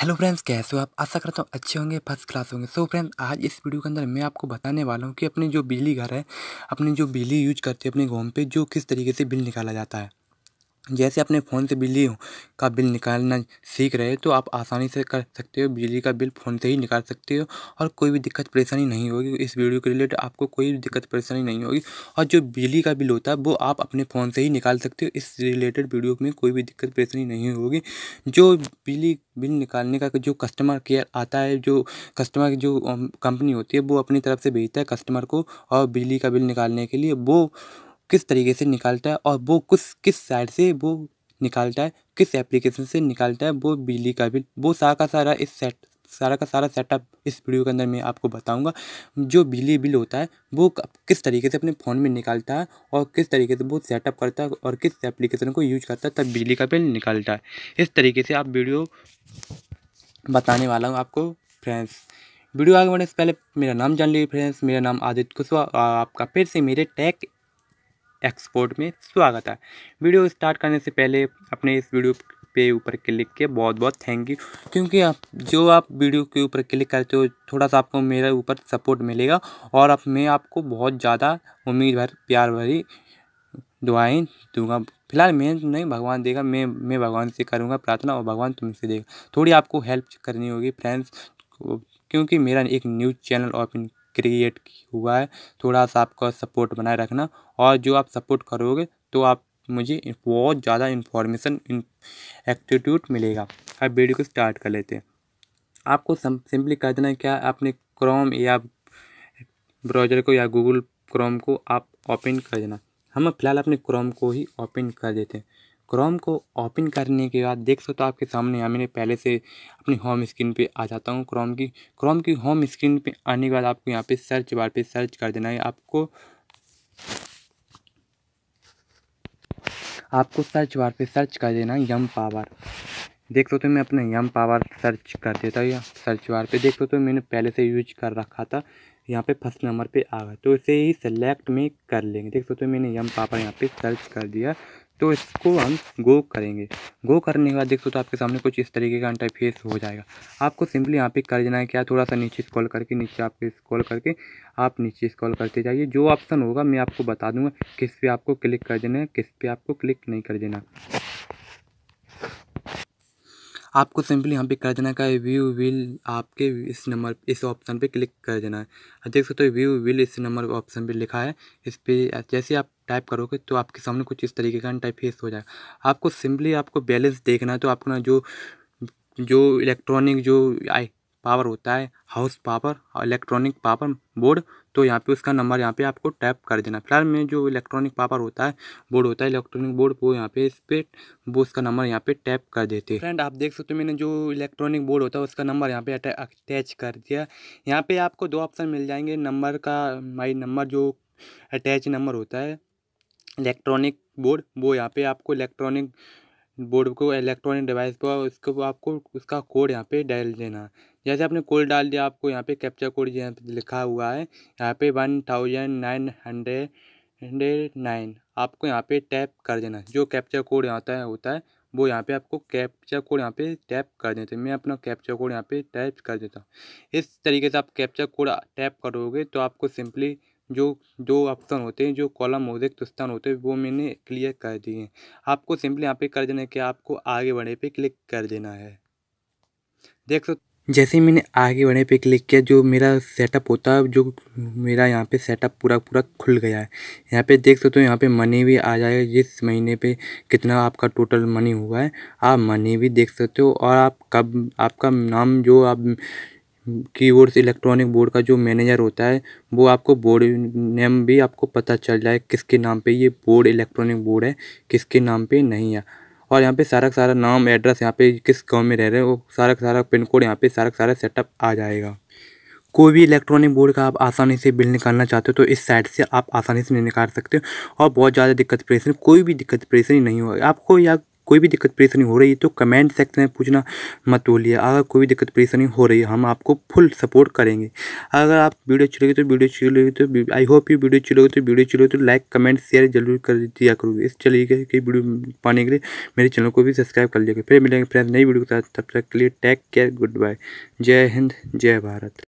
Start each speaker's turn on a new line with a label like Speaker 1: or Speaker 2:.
Speaker 1: hello friends कैसे हो आप आशा करता हूँ अच्छे होंगे फर्स्ट क्लास होंगे सो so फ्रेंड्स आज इस वीडियो के अंदर मैं आपको बताने वाला हूँ कि अपने जो बिजली घर है अपने जो बिजली यूज करते हैं अपने घोम पे जो किस तरीके से बिल निकाला जाता है जैसे अपने फ़ोन से बिजली का बिल निकालना सीख रहे तो आप आसानी से कर सकते हो बिजली का बिल फ़ोन से ही निकाल सकते हो और कोई भी दिक्कत परेशानी नहीं होगी इस वीडियो के रिलेटेड आपको कोई भी दिक्कत परेशानी नहीं होगी और जो बिजली का बिल होता है वो आप अपने फ़ोन से ही निकाल सकते हो इस रिलेटेड वीडियो में कोई भी दिक्कत परेशानी नहीं होगी जो बिजली बिल निकालने का जो कस्टमर केयर आता है जो कस्टमर की जो कंपनी होती है वो अपनी तरफ से भेजता है कस्टमर को और बिजली का बिल निकालने के लिए वो किस तरीके से निकालता है और वो किस किस साइड से वो निकालता है किस एप्लीकेशन से निकालता है वो बिजली का बिल वो सारा का सारा इस सेट सारा का सारा सेटअप इस वीडियो के अंदर मैं आपको बताऊंगा जो बिजली बिल होता है वो किस तरीके से अपने फ़ोन में निकालता है और किस तरीके से वो सेटअप करता है और किस एप्लीकेशन को यूज करता है तब बिजली का बिल निकालता है इस तरीके से आप वीडियो बताने वाला हूँ आपको फ्रेंड्स वीडियो आगे बढ़ने से पहले मेरा नाम जान लीजिए फ्रेंड्स मेरा नाम आदित्य कुशवाहा आपका फिर से मेरे टैग एक्सपोर्ट में स्वागत है वीडियो स्टार्ट करने से पहले अपने इस वीडियो पे ऊपर क्लिक के बहुत बहुत थैंक यू क्योंकि आप जो आप वीडियो के ऊपर क्लिक करते हो थोड़ा सा आपको मेरे ऊपर सपोर्ट मिलेगा और अब मैं आपको बहुत ज़्यादा उम्मीद भर प्यार भरी दुआएं दूंगा फिलहाल मैं नहीं भगवान देगा मैं मैं भगवान से करूँगा प्रार्थना और भगवान तुमसे देगा थोड़ी आपको हेल्प करनी होगी फ्रेंड्स क्योंकि मेरा एक न्यूज़ चैनल ओपन क्रिएट हुआ है थोड़ा सा आपका सपोर्ट बनाए रखना और जो आप सपोर्ट करोगे तो आप मुझे बहुत ज़्यादा इन्फॉर्मेशन एक्टिट्यूड मिलेगा अब वीडियो को स्टार्ट कर लेते हैं आपको सिंपली कर देना क्या आपने क्रोम या ब्राउजर को या गूगल क्रोम को आप ओपन कर देना हम फिलहाल अपने क्रोम को ही ओपन कर देते हैं क्रोम को ओपन करने के बाद देख सकते हो आपके सामने यहाँ मैंने पहले से अपनी होम स्क्रीन पे आ जाता हूँ क्रोम की क्रोम की होम स्क्रीन पे आने के बाद आपको यहाँ पे सर्च बार पे सर्च कर देना है आपको आपको सर्च बार पे सर्च कर देना यम पावर देख सकते हो मैं अपने यम पावर सर्च कर देता हूँ या सर्च बार पे देख सकते हो मैंने पहले से यूज कर रखा था यहाँ पे फर्स्ट नंबर पे आ गया तो इसे ही सेलेक्ट में कर लेंगे देख सकते हो मैंने यम पावर यहाँ पे सर्च कर दिया तो इसको हम गो करेंगे गो करने के बाद देख सो तो आपके सामने कुछ इस तरीके का इंटरफेस हो जाएगा आपको सिंपली यहाँ पे कर देना है क्या थोड़ा सा नीचे स्क्रॉल करके नीचे आपके स्क्रॉल करके आप नीचे स्क्रॉल करते जाइए जो ऑप्शन होगा मैं आपको बता दूंगा किस पे आपको क्लिक कर देना है किस पे आपको क्लिक नहीं कर देना आपको सिंपली यहाँ पे कर देना का व्यू विल आपके इस नंबर इस ऑप्शन पे क्लिक कर देना है आप देख सकते हो व्यू विल इस नंबर ऑप्शन पे लिखा है इस पर जैसे आप टाइप करोगे तो आपके सामने कुछ इस तरीके का इंटरफेस हो जाएगा आपको सिंपली आपको बैलेंस देखना है तो आपको ना जो जो इलेक्ट्रॉनिक जो आई पावर होता है house power electronic power board तो यहाँ पे उसका नंबर यहाँ पे आपको टैप कर देना फिलहाल में जो इलेक्ट्रॉनिक पावर होता है बोर्ड होता है इलेक्ट्रॉनिक बोर्ड वो यहाँ पे इस पर वो उसका नंबर यहाँ पे टैप कर देते हैं फ्रेंड आप देख सकते हो मैंने जो इलेक्ट्रॉनिक बोर्ड होता है उसका नंबर यहाँ पे अटैच कर दिया यहाँ पर आपको दो ऑप्शन मिल जाएंगे नंबर का माई नंबर जो अटैच नंबर होता है इलेक्ट्रॉनिक बोर्ड वो यहाँ पे आपको इलेक्ट्रॉनिक बोर्ड को इलेक्ट्रॉनिक डिवाइस को उसको आपको उसका कोड यहाँ पे डाल देना जैसे आपने कोड डाल दिया आपको यहाँ पे कैप्चा कोड यहाँ पे लिखा हुआ है यहाँ पे one thousand nine hundred nine आपको यहाँ पे टैप कर देना जो कैप्चा कोड यहाँ है होता है वो यहाँ पे आपको कैप्चा कोड यहाँ पे टैप कर देते मैं अपना कैप्चा कोड यहाँ पे टैप कर देता हूँ इस तरीके से आप कैप्चा कोड टैप करोगे तो आपको सिंपली जो जो ऑप्शन होते हैं जो कॉलम होते हैं होते हैं वो मैंने क्लियर कर दिए हैं आपको सिंपली यहाँ पे कर देना है कि आपको आगे बढ़ने पे क्लिक कर देना है देख सकते जैसे ही मैंने आगे बढ़ने पे क्लिक किया जो मेरा सेटअप होता है जो मेरा यहाँ पे सेटअप पूरा पूरा खुल गया है यहाँ पे देख सकते हो यहाँ पे मनी भी आ जाएगा जिस महीने पे कितना आपका टोटल मनी हुआ है आप मनी भी देख सकते हो और आप कब आपका नाम जो आप कीबोर्ड से इलेक्ट्रॉनिक बोर्ड का जो मैनेजर होता है वो आपको बोर्ड नेम भी आपको पता चल जाए किसके नाम पर ये बोर्ड इलेक्ट्रॉनिक बोर्ड है किसके नाम पर नहीं है और यहाँ पे सारा का सारा नाम एड्रेस यहाँ पे किस गांव में रह रहे हो सारा का सारा पिन कोड यहाँ पे सारा का सारा सेटअप आ जाएगा कोई भी इलेक्ट्रॉनिक बोर्ड का आप आसानी से बिल निकालना चाहते हो तो इस साइड से आप आसानी से नहीं निकाल सकते हो और बहुत ज़्यादा दिक्कत परेशानी कोई भी दिक्कत परेशानी नहीं होगी आपको या कोई भी दिक्कत परेशानी हो रही है तो कमेंट सेक्शन में पूछना मत बोलिए अगर कोई भी दिक्कत परेशानी हो रही है हम आपको फुल सपोर्ट करेंगे अगर आप वीडियो अच्छी लगी तो वीडियो अच्छी लगी तो आई होप यू वीडियो अच्छी लगी तो वीडियो अच्छी लगी तो लाइक कमेंट शेयर जरूर कर दिया करोगे इस चलिए कई वीडियो पाने के लिए मेरे चैनल को भी सब्सक्राइब कर लिया फिर मिलेंगे फ्रेंड्स नई वीडियो के साथ तब तक के लिए टेक केयर गुड बाय जय हिंद जय भारत